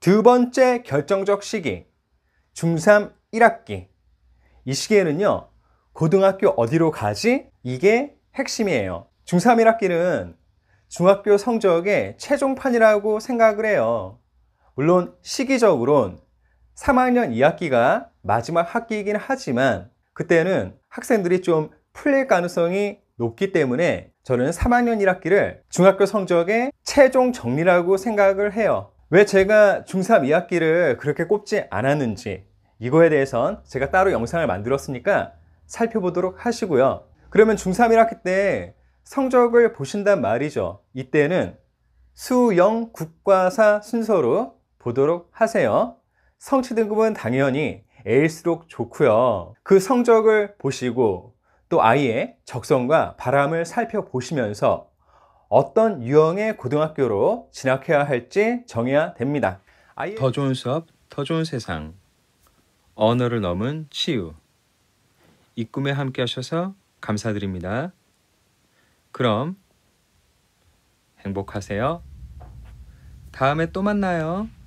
두 번째 결정적 시기, 중3 1학기. 이 시기에는요, 고등학교 어디로 가지? 이게 핵심이에요. 중3 1학기는 중학교 성적의 최종판이라고 생각을 해요. 물론 시기적으론 3학년 2학기가 마지막 학기이긴 하지만 그때는 학생들이 좀 풀릴 가능성이 높기 때문에 저는 3학년 1학기를 중학교 성적의 최종 정리라고 생각을 해요. 왜 제가 중3 2학기를 그렇게 꼽지 않았는지 이거에 대해선 제가 따로 영상을 만들었으니까 살펴보도록 하시고요. 그러면 중3 1학기 때 성적을 보신단 말이죠. 이때는 수영 국과사 순서로 보도록 하세요. 성취 등급은 당연히 A일수록 좋고요. 그 성적을 보시고 또 아이의 적성과 바람을 살펴보시면서 어떤 유형의 고등학교로 진학해야 할지 정해야 됩니다. 더 좋은 수업, 더 좋은 세상. 언어를 넘은 치유. 이 꿈에 함께 하셔서 감사드립니다. 그럼 행복하세요. 다음에 또 만나요.